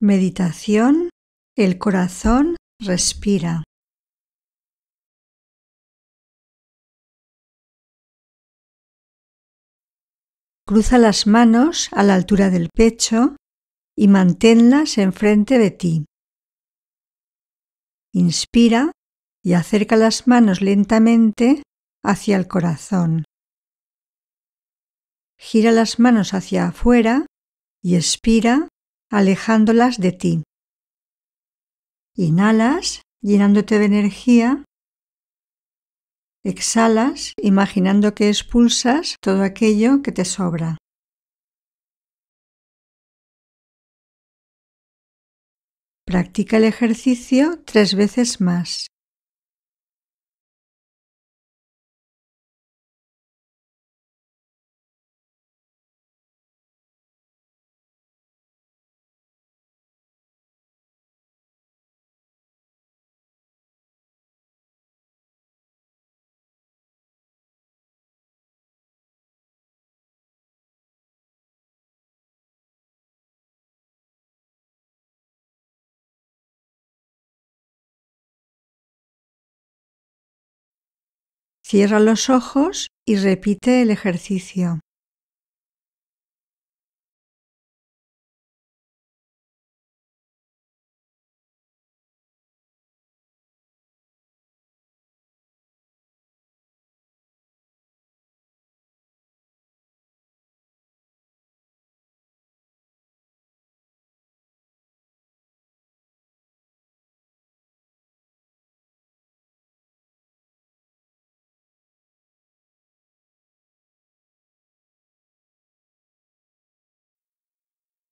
Meditación El corazón respira. Cruza las manos a la altura del pecho y manténlas enfrente de ti. Inspira y acerca las manos lentamente hacia el corazón. Gira las manos hacia afuera y expira alejándolas de ti. Inhalas, llenándote de energía. Exhalas, imaginando que expulsas todo aquello que te sobra. Practica el ejercicio tres veces más. Cierra los ojos y repite el ejercicio.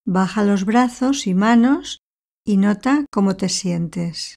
Baja los brazos y manos y nota cómo te sientes.